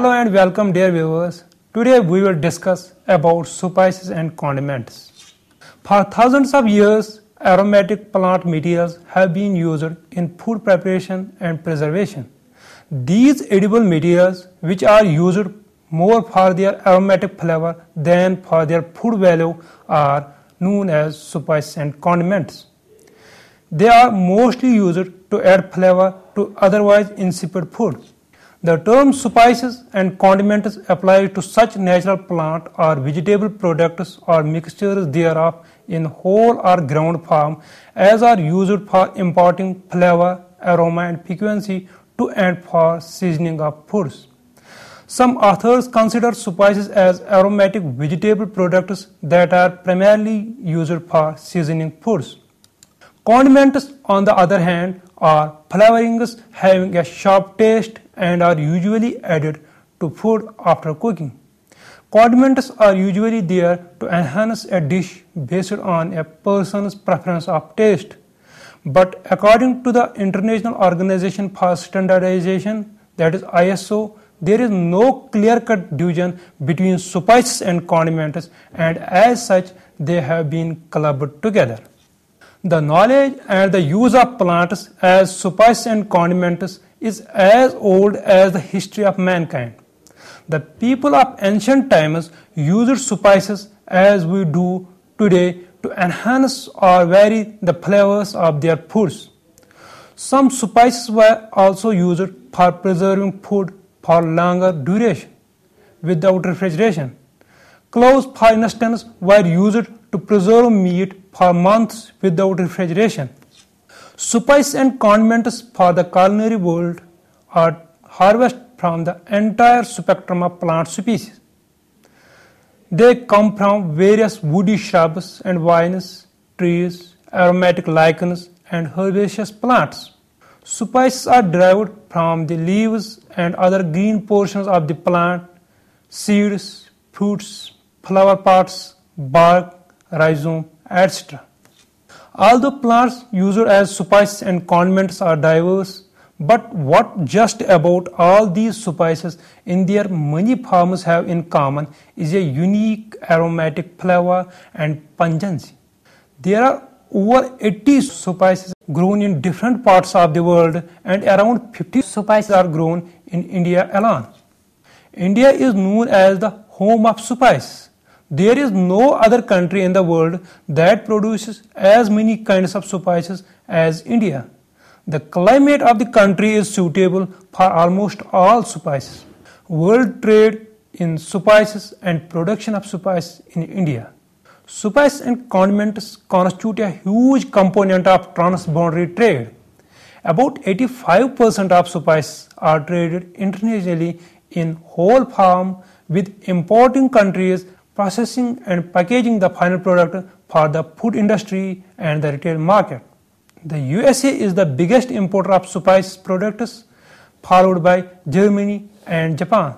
Hello and welcome dear viewers. Today we will discuss about spices and condiments. For thousands of years, aromatic plant materials have been used in food preparation and preservation. These edible materials, which are used more for their aromatic flavor than for their food value, are known as spices and condiments. They are mostly used to add flavor to otherwise insipid food. The term spices and condiments apply to such natural plant or vegetable products or mixtures thereof in whole or ground form as are used for imparting flavor, aroma and piquancy to and for seasoning of foods. Some authors consider spices as aromatic vegetable products that are primarily used for seasoning foods. Condiments, on the other hand, are flavorings having a sharp taste and are usually added to food after cooking. Condiments are usually there to enhance a dish based on a person's preference of taste. But according to the International Organization for Standardization, that is ISO, there is no clear cut division between spices and condiments, and as such, they have been clubbed together. The knowledge and the use of plants as spices and condiments is as old as the history of mankind. The people of ancient times used spices as we do today to enhance or vary the flavors of their foods. Some spices were also used for preserving food for longer duration without refrigeration. Cloves, for instance, were used to preserve meat for months without refrigeration. Supplies and condiments for the culinary world are harvested from the entire spectrum of plant species. They come from various woody shrubs and vines, trees, aromatic lichens, and herbaceous plants. Supplies are derived from the leaves and other green portions of the plant, seeds, fruits, flower parts, bark, rhizome, etc. Although plants used as spices and condiments are diverse, but what just about all these spices in their many forms have in common is a unique aromatic flavor and pungency. There are over 80 spices grown in different parts of the world and around 50 spices are grown in India alone. India is known as the home of spices. There is no other country in the world that produces as many kinds of spices as India. The climate of the country is suitable for almost all spices. World trade in spices and production of spices in India. Spices and condiments constitute a huge component of transboundary trade. About 85% of spices are traded internationally in whole form with importing countries processing and packaging the final product for the food industry and the retail market. The USA is the biggest importer of spice products, followed by Germany and Japan.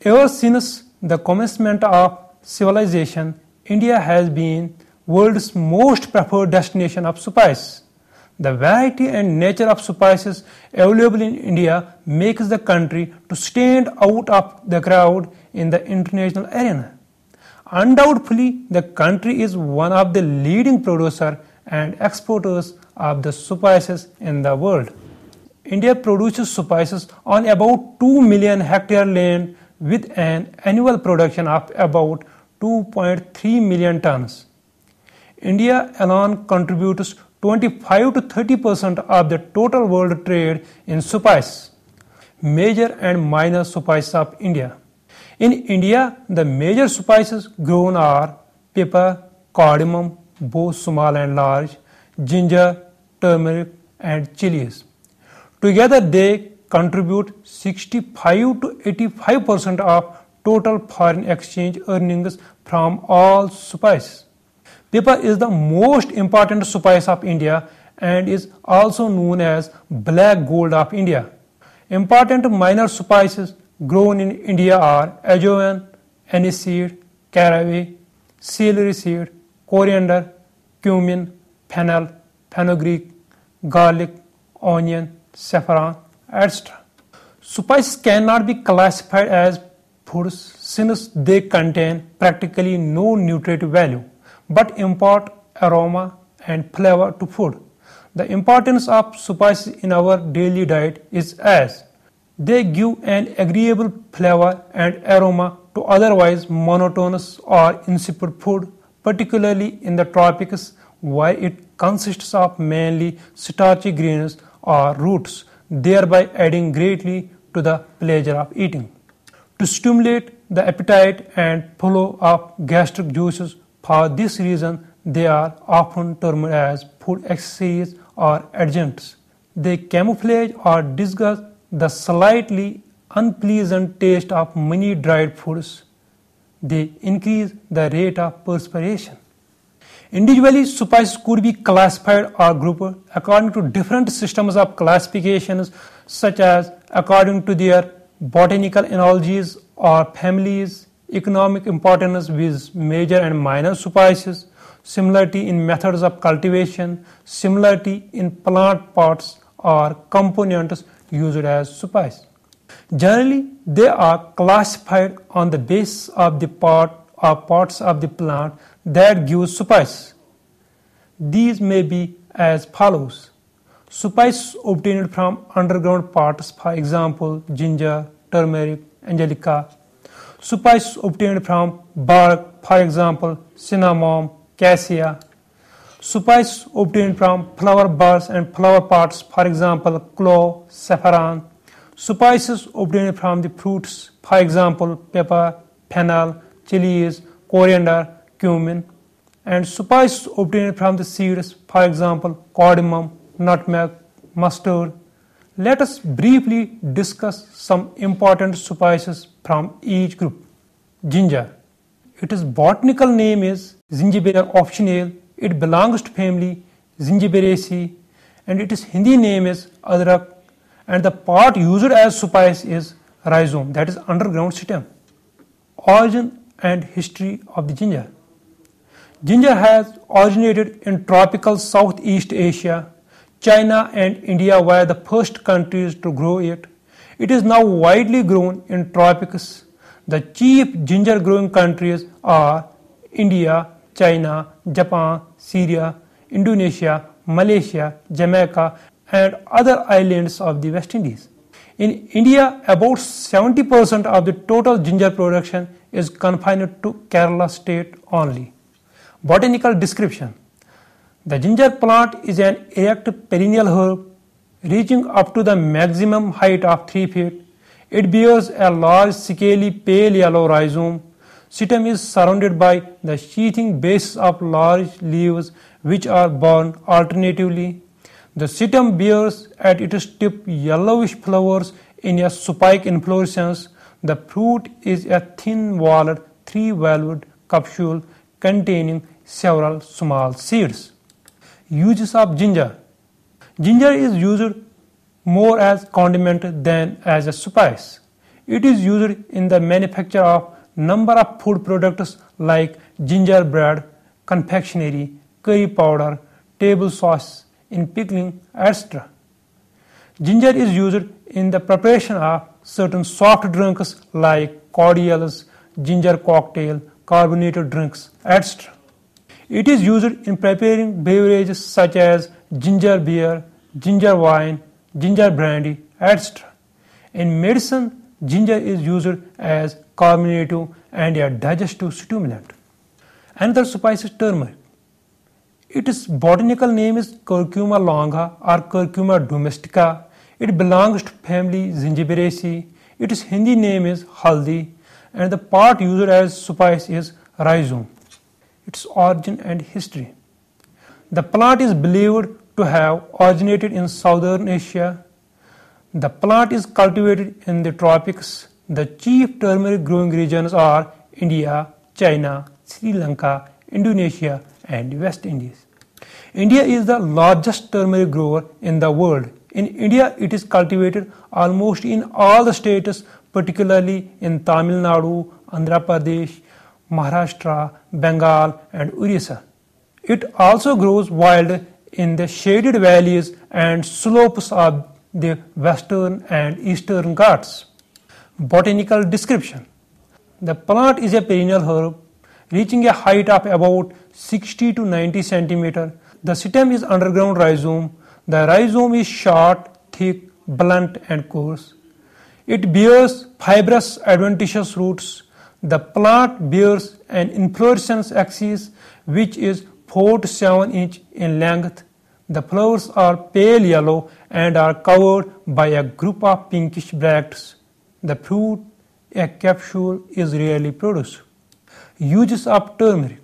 Ever since the commencement of civilization, India has been world's most preferred destination of spice. The variety and nature of spices available in India makes the country to stand out of the crowd in the international arena. Undoubtedly, the country is one of the leading producer and exporters of the spices in the world. India produces spices on about 2 million hectare land with an annual production of about 2.3 million tons. India alone contributes 25 to 30 percent of the total world trade in spices, major and minor spices of India. In India, the major spices grown are pepper, cardamom, both small and large, ginger, turmeric, and chilies. Together, they contribute 65 to 85 percent of total foreign exchange earnings from all spices. Pepper is the most important spice of India and is also known as black gold of India. Important minor spices grown in India are ajowan, aniseed, caraway, celery seed, coriander, cumin, fennel, fenugreek, garlic, onion, saffron, etc. Spices cannot be classified as foods since they contain practically no nutritive value but impart aroma and flavor to food. The importance of spices in our daily diet is as they give an agreeable flavor and aroma to otherwise monotonous or insipid food, particularly in the tropics where it consists of mainly starchy greens or roots, thereby adding greatly to the pleasure of eating. To stimulate the appetite and flow of gastric juices, for this reason, they are often termed as food accessories or adjuncts. They camouflage or disguise the slightly unpleasant taste of many dried foods. They increase the rate of perspiration. Individually, spices could be classified or grouped according to different systems of classifications, such as according to their botanical analogies or families, economic importance with major and minor spices, similarity in methods of cultivation, similarity in plant parts or components used as supplies. Generally, they are classified on the basis of the part or uh, parts of the plant that give supplies. These may be as follows. Supplies obtained from underground parts, for example, ginger, turmeric, angelica. Supplies obtained from bark, for example, cinnamon, cassia, Spice obtained from flower buds and flower pots, for example, clove, saffron. Spices obtained from the fruits, for example, pepper, fennel, chilies, coriander, cumin. And spices obtained from the seeds, for example, cardamom, nutmeg, mustard. Let us briefly discuss some important spices from each group. Ginger. Its botanical name is Zingibera officinale it belongs to family Zingiberaceae and its Hindi name is Adrak and the part used as spice is rhizome that is underground stem. Origin and history of the ginger. Ginger has originated in tropical Southeast Asia. China and India were the first countries to grow it. It is now widely grown in tropics. The chief ginger growing countries are India, China, Japan, Syria, Indonesia, Malaysia, Jamaica, and other islands of the West Indies. In India, about 70% of the total ginger production is confined to Kerala state only. Botanical description The ginger plant is an erect perennial herb reaching up to the maximum height of 3 feet. It bears a large, scaly, pale yellow rhizome Situm is surrounded by the sheathing base of large leaves which are borne alternatively. The situm bears at its tip yellowish flowers in a spike inflorescence. The fruit is a thin walled three valved capsule containing several small seeds. Uses of ginger. Ginger is used more as condiment than as a spice. It is used in the manufacture of number of food products like gingerbread, confectionery, curry powder, table sauce in pickling, etc. Ginger is used in the preparation of certain soft drinks like cordials, ginger cocktail, carbonated drinks, etc. It is used in preparing beverages such as ginger beer, ginger wine, ginger brandy, etc. In medicine, ginger is used as carminative and a digestive stimulant. Another spice is turmeric. Its botanical name is Curcuma longa or Curcuma domestica. It belongs to family Zingiberaceae. Its Hindi name is haldi and the part used as spice is rhizome. Its origin and history. The plant is believed to have originated in southern Asia. The plant is cultivated in the tropics the chief turmeric growing regions are India, China, Sri Lanka, Indonesia, and West Indies. India is the largest turmeric grower in the world. In India, it is cultivated almost in all the states, particularly in Tamil Nadu, Andhra Pradesh, Maharashtra, Bengal, and Orissa. It also grows wild in the shaded valleys and slopes of the western and eastern Ghats botanical description. The plant is a perennial herb reaching a height of about 60 to 90 centimeter. The stem is underground rhizome. The rhizome is short, thick, blunt and coarse. It bears fibrous adventitious roots. The plant bears an inflorescence axis which is 4 to 7 inch in length. The flowers are pale yellow and are covered by a group of pinkish bracts the fruit a capsule is rarely produced. Uses of turmeric.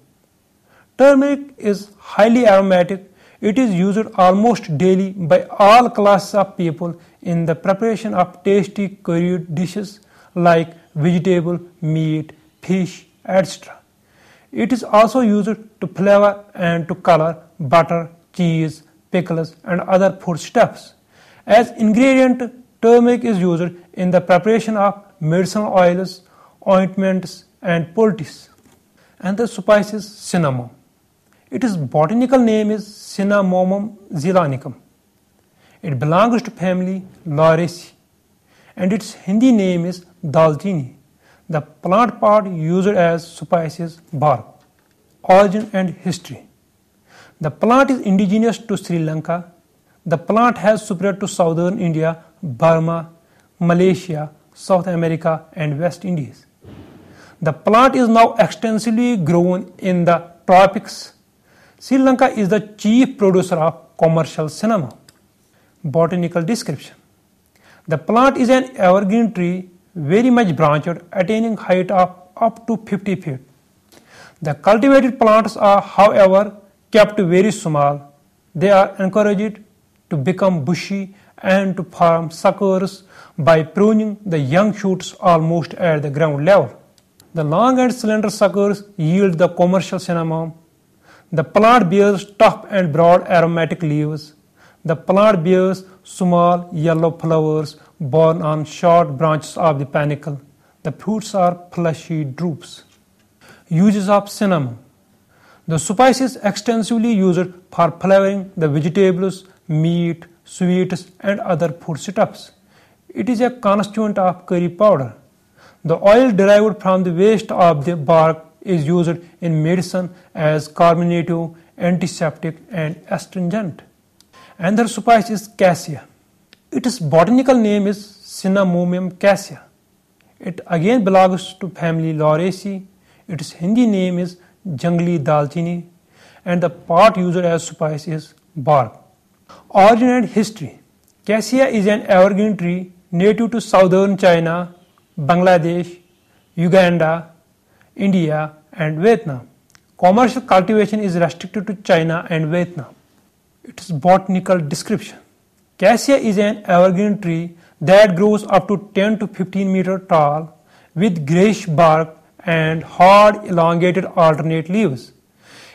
Turmeric is highly aromatic. It is used almost daily by all classes of people in the preparation of tasty curried dishes like vegetable, meat, fish, etc. It is also used to flavor and to color butter, cheese, pickles, and other foodstuffs. As ingredient Turmeric is used in the preparation of medicinal oils, ointments, and poultices. And the spice is cinnamon. Its botanical name is Cinnamomum zilanicum. It belongs to family Lauraceae, and its Hindi name is dalchini. The plant part used as spice is bark. Origin and history. The plant is indigenous to Sri Lanka. The plant has spread to southern India Burma, Malaysia, South America, and West Indies. The plant is now extensively grown in the tropics. Sri Lanka is the chief producer of commercial cinnamon. Botanical description The plant is an evergreen tree, very much branched, attaining height of up to 50 feet. The cultivated plants are, however, kept very small. They are encouraged to become bushy and to form suckers by pruning the young shoots almost at the ground level. The long and slender suckers yield the commercial cinnamon. The plant bears tough and broad aromatic leaves. The plant bears small yellow flowers borne on short branches of the panicle. The fruits are fleshy drupes. Uses of cinnamon. The spice is extensively used for flavoring the vegetables, meat, sweets and other food stuffs. It is a constituent of curry powder. The oil derived from the waste of the bark is used in medicine as carminative, antiseptic and astringent. Another spice is cassia. Its botanical name is Cinnamomum cassia. It again belongs to family Lauraceae. Its Hindi name is jungli dalchini and the part used as spice is bark. Origin and history. Cassia is an evergreen tree native to southern China, Bangladesh, Uganda, India, and Vietnam. Commercial cultivation is restricted to China and Vietnam. Its botanical description Cassia is an evergreen tree that grows up to 10 to 15 meter tall with grayish bark and hard, elongated alternate leaves.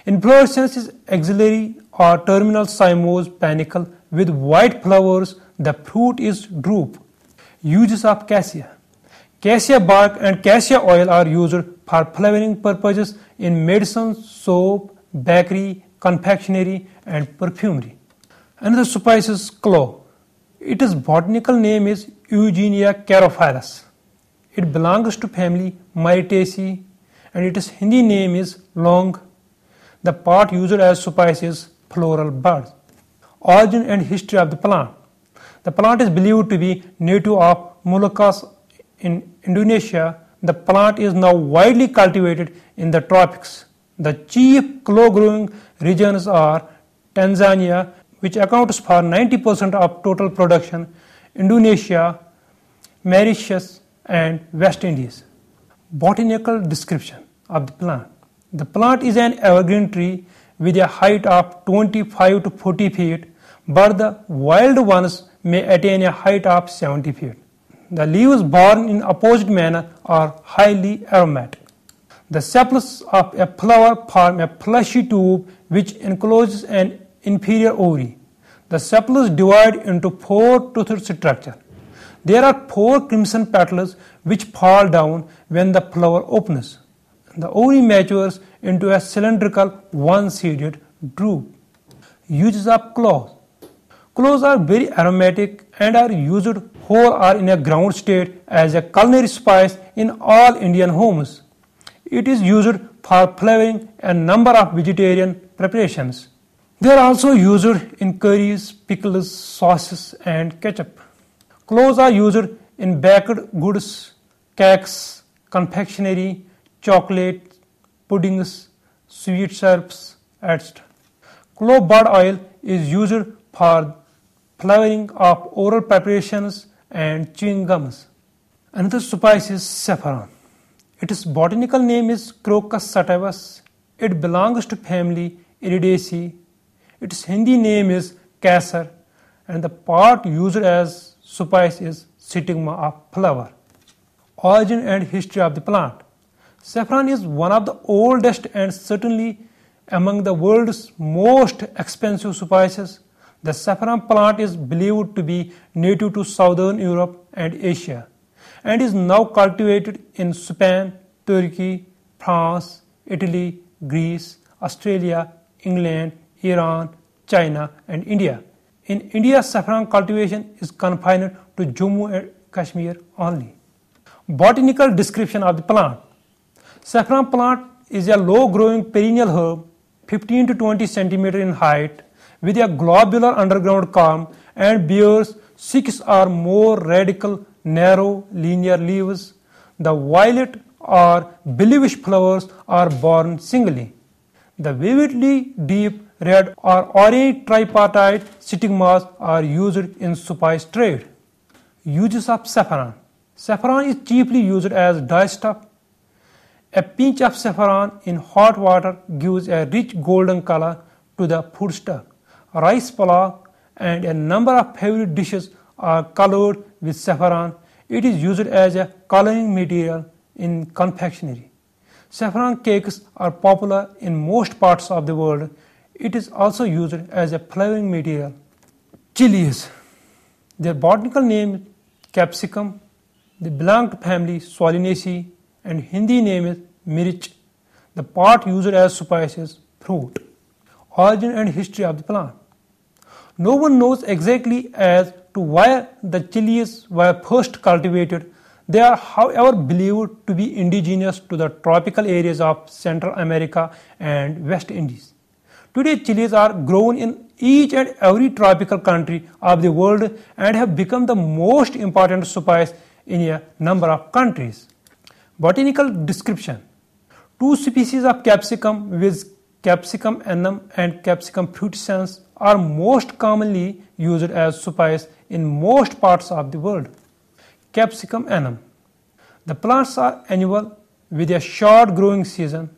Inflorescence is axillary or terminal cymose panicle with white flowers. The fruit is drupe. Uses of cassia. Cassia bark and cassia oil are used for flavoring purposes in medicine, soap, bakery, confectionery, and perfumery. Another spice is clove. Its botanical name is Eugenia carophyllus. It belongs to family Myrtaceae and its Hindi name is long the part used as spice is floral bud. Origin and history of the plant. The plant is believed to be native of Moluccas in Indonesia. The plant is now widely cultivated in the tropics. The chief clo growing regions are Tanzania, which accounts for 90% of total production, Indonesia, Mauritius, and West Indies. Botanical description of the plant the plant is an evergreen tree with a height of 25 to 40 feet, but the wild ones may attain a height of 70 feet. The leaves borne in opposite manner are highly aromatic. The sepals of a flower form a fleshy tube which encloses an inferior ovary. The sepals divide into four toothed structure. There are four crimson petals which fall down when the flower opens the ORI matures into a cylindrical one-seeded drupe. Uses of cloves. Cloves are very aromatic and are used whole or in a ground state as a culinary spice in all Indian homes. It is used for flavoring a number of vegetarian preparations. They are also used in curries, pickles, sauces, and ketchup. Cloves are used in baked goods, cakes, confectionery, chocolate, puddings, sweet syrups, etc. Clove bud oil is used for flavoring of oral preparations and chewing gums. Another spice is saffron. Its botanical name is Crocus sativus. It belongs to family Iridaceae. Its Hindi name is Kasar and the part used as spice is stigma of flower. Origin and history of the plant. Saffron is one of the oldest and certainly among the world's most expensive spices. The saffron plant is believed to be native to southern Europe and Asia and is now cultivated in Spain, Turkey, France, Italy, Greece, Australia, England, Iran, China, and India. In India, saffron cultivation is confined to Jammu and Kashmir only. Botanical description of the plant Saffron plant is a low growing perennial herb 15 to 20 centimeter in height with a globular underground culm and bears six or more radical narrow linear leaves. The violet or bluish flowers are borne singly. The vividly deep red or orange tripartite stigmas are used in spice trade. Uses of saffron. Saffron is chiefly used as dye stuff. A pinch of saffron in hot water gives a rich golden color to the foodstuff. Rice pilaf, and a number of favorite dishes are colored with saffron. It is used as a coloring material in confectionery. Saffron cakes are popular in most parts of the world. It is also used as a flavoring material. Chilies. Their botanical name capsicum. They belong to family Solanaceae and Hindi name is mirich. The part used as spice is fruit. Origin and history of the plant. No one knows exactly as to why the chilies were first cultivated. They are, however, believed to be indigenous to the tropical areas of Central America and West Indies. Today, chilies are grown in each and every tropical country of the world and have become the most important spice in a number of countries. Botanical description Two species of capsicum with capsicum annum and capsicum frutescens are most commonly used as spice in most parts of the world. Capsicum annum The plants are annual with a short growing season.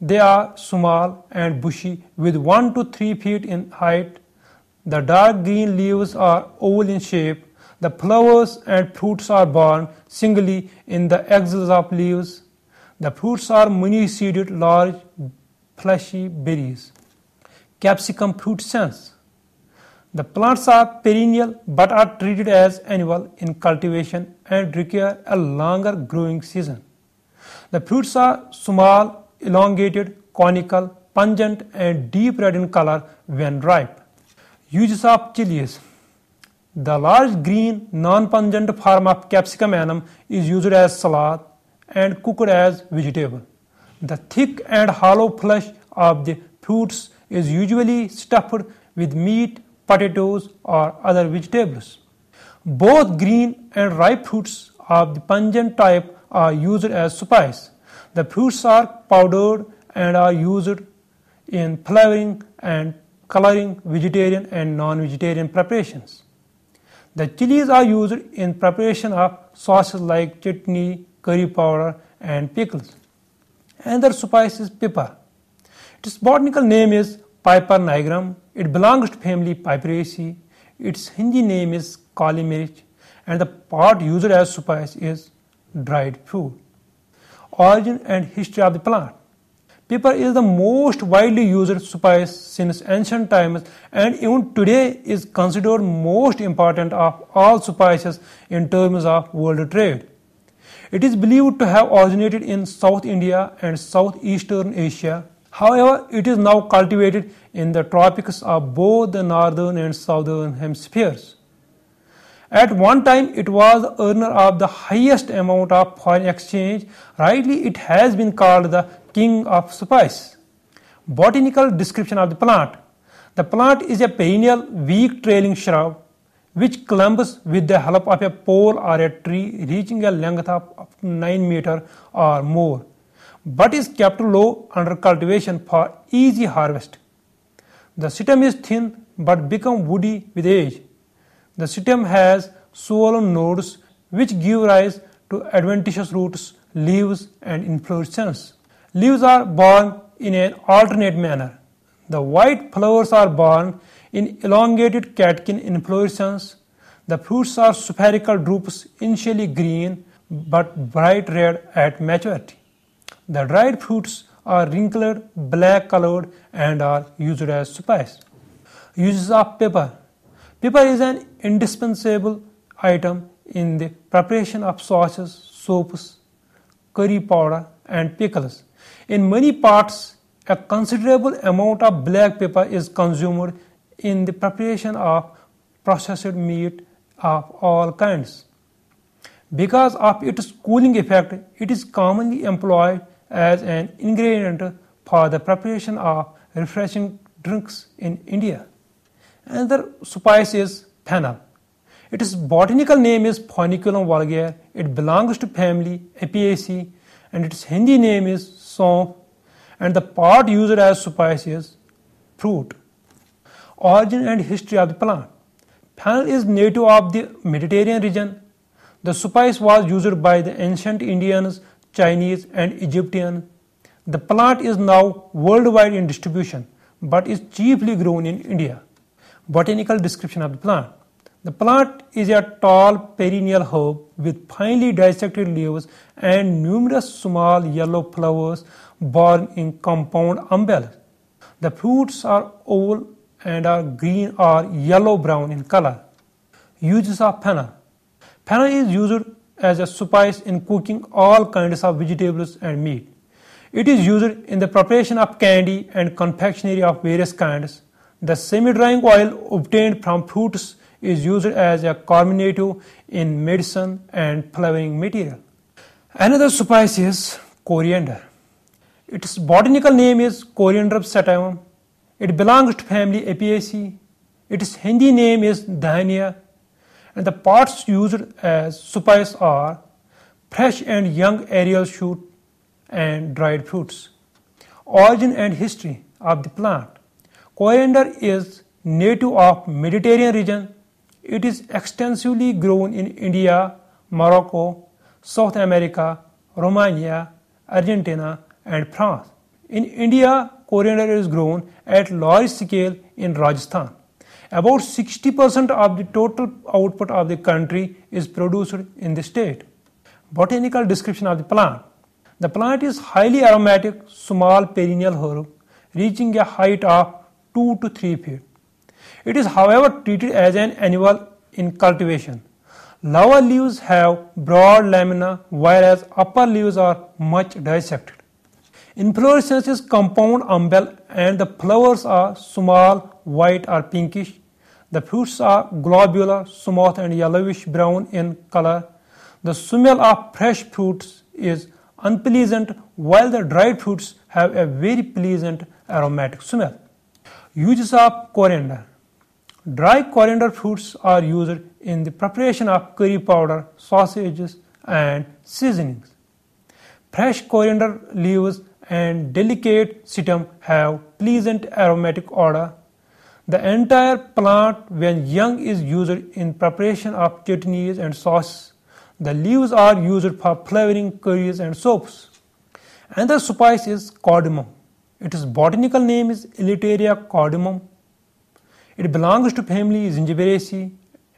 They are small and bushy with 1 to 3 feet in height. The dark green leaves are oval in shape the flowers and fruits are borne singly in the axils of leaves. The fruits are many-seeded large fleshy berries. Capsicum fruit sense. The plants are perennial but are treated as annual in cultivation and require a longer growing season. The fruits are small, elongated, conical, pungent, and deep red in color when ripe. Uses of chilies. The large green non-pungent form of capsicum annum is used as salad and cooked as vegetable. The thick and hollow flesh of the fruits is usually stuffed with meat, potatoes or other vegetables. Both green and ripe fruits of the pungent type are used as spice. The fruits are powdered and are used in flavoring and coloring vegetarian and non-vegetarian preparations. The chilies are used in preparation of sauces like chutney, curry powder, and pickles. Another spice is pepper. Its botanical name is Piper nigrum. It belongs to family Piperaceae. Its Hindi name is Kali mirch, and the part used as spice is dried fruit. Origin and history of the plant. Pepper is the most widely used spice since ancient times and even today is considered most important of all spices in terms of world trade. It is believed to have originated in South India and Southeastern Asia. However, it is now cultivated in the tropics of both the northern and southern hemispheres. At one time, it was earner of the highest amount of foreign exchange. Rightly, it has been called the king of spice. Botanical description of the plant. The plant is a perennial, weak trailing shrub which climbs with the help of a pole or a tree reaching a length of 9 meter or more, but is kept low under cultivation for easy harvest. The stem is thin but become woody with age. The sitium has swollen nodes which give rise to adventitious roots, leaves and inflorescence. Leaves are borne in an alternate manner. The white flowers are borne in elongated catkin inflorescence. The fruits are spherical drupes, initially green but bright red at maturity. The dried fruits are wrinkled, black colored, and are used as spice. Uses of paper Pepper is an indispensable item in the preparation of sauces, soups, curry powder, and pickles. In many parts, a considerable amount of black pepper is consumed in the preparation of processed meat of all kinds. Because of its cooling effect, it is commonly employed as an ingredient for the preparation of refreshing drinks in India. Another spice is fennel. Its botanical name is Phoeniculum vulgare. It belongs to family Apiaceae and its Hindi name is Sonf and the part used as spice is fruit. Origin and history of the plant. Fennel is native of the Mediterranean region. The spice was used by the ancient Indians, Chinese and Egyptian. The plant is now worldwide in distribution but is chiefly grown in India. Botanical description of the plant. The plant is a tall perennial herb with finely dissected leaves and numerous small yellow flowers borne in compound umbels. The fruits are oval and are green or yellow brown in color. Uses of fennel. Fennel is used as a spice in cooking all kinds of vegetables and meat. It is used in the preparation of candy and confectionery of various kinds. The semi-drying oil obtained from fruits is used as a carminative in medicine and flavoring material. Another spice is coriander. Its botanical name is Coriandrum sativum. It belongs to family Apiaceae. Its Hindi name is Dhania. And the parts used as spice are fresh and young aerial shoot and dried fruits. Origin and history of the plant. Coriander is native of Mediterranean region. It is extensively grown in India, Morocco, South America, Romania, Argentina and France. In India, coriander is grown at large scale in Rajasthan. About 60% of the total output of the country is produced in the state. Botanical description of the plant. The plant is highly aromatic, small perennial herb reaching a height of 2 to 3 feet. It is however treated as an annual in cultivation. Lower leaves have broad lamina whereas upper leaves are much dissected. Inflorescence is compound umbel and the flowers are small, white or pinkish. The fruits are globular, smooth and yellowish brown in color. The smell of fresh fruits is unpleasant while the dried fruits have a very pleasant aromatic smell. Uses of coriander. Dry coriander fruits are used in the preparation of curry powder, sausages, and seasonings. Fresh coriander leaves and delicate stem have pleasant aromatic odor. The entire plant, when young, is used in preparation of chutneys and sauce. The leaves are used for flavoring curries and soaps. Another spice is cardamom. Its botanical name is Eleuteria cordymum. It belongs to family Zingiberaceae.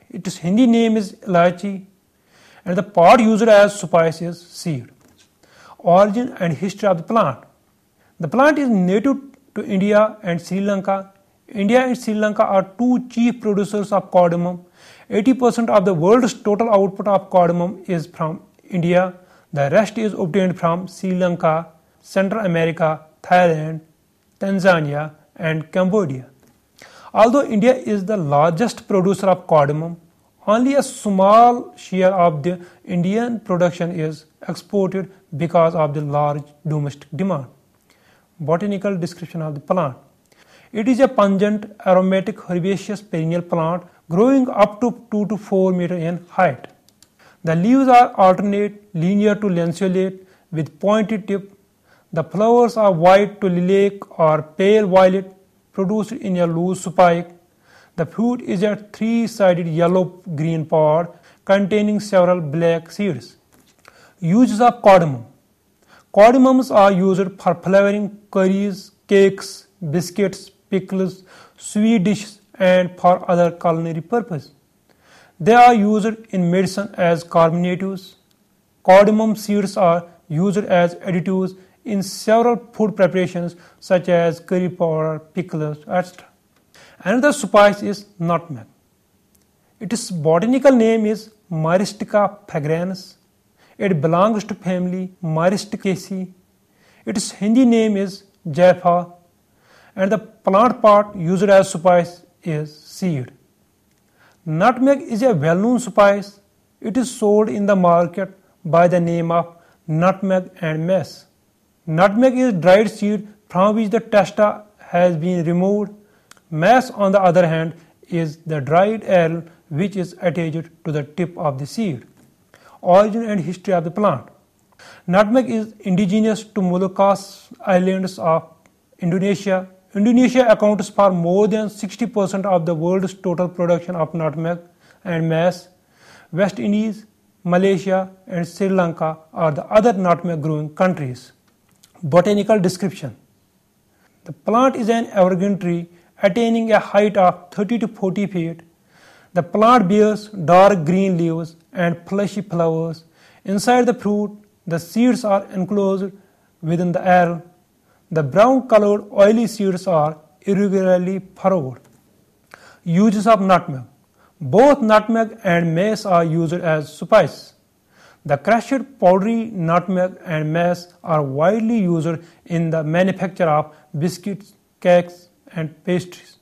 Its Hindi name is Elachi. and the part used as is seed. Origin and history of the plant. The plant is native to India and Sri Lanka. India and Sri Lanka are two chief producers of cardamom. 80% of the world's total output of cardamom is from India. The rest is obtained from Sri Lanka, Central America, Thailand, Tanzania, and Cambodia. Although India is the largest producer of cardamom, only a small share of the Indian production is exported because of the large domestic demand. Botanical description of the plant It is a pungent, aromatic, herbaceous perennial plant growing up to 2 to 4 meter in height. The leaves are alternate, linear to lanceolate with pointed tip the flowers are white to lilac or pale violet, produced in a loose spike. The fruit is a three sided yellow green pod containing several black seeds. Uses of cardamom Cardamoms are used for flavoring curries, cakes, biscuits, pickles, sweet dishes, and for other culinary purposes. They are used in medicine as carminatives. Cardamom seeds are used as additives in several food preparations such as curry powder, pickles, etc. Another spice is nutmeg. Its botanical name is Myristica fragrans. It belongs to family Myristicaceae. Its Hindi name is Jaffa. and the plant part used as spice is seed. Nutmeg is a well-known spice. It is sold in the market by the name of nutmeg and mace. Nutmeg is dried seed from which the testa has been removed. Mass, on the other hand, is the dried alum which is attached to the tip of the seed. Origin and history of the plant. Nutmeg is indigenous to Moluccas Islands of Indonesia. Indonesia accounts for more than 60% of the world's total production of nutmeg and mass. West Indies, Malaysia, and Sri Lanka are the other nutmeg growing countries. Botanical description The plant is an evergreen tree attaining a height of 30 to 40 feet. The plant bears dark green leaves and fleshy flowers. Inside the fruit, the seeds are enclosed within the aril. The brown colored oily seeds are irregularly furrowed. Uses of nutmeg Both nutmeg and mace are used as spice. The crushed powdery nutmeg and mace are widely used in the manufacture of biscuits, cakes, and pastries.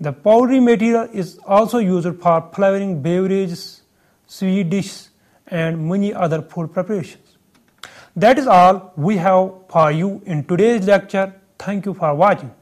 The powdery material is also used for flavoring beverages, sweet dishes, and many other food preparations. That is all we have for you in today's lecture. Thank you for watching.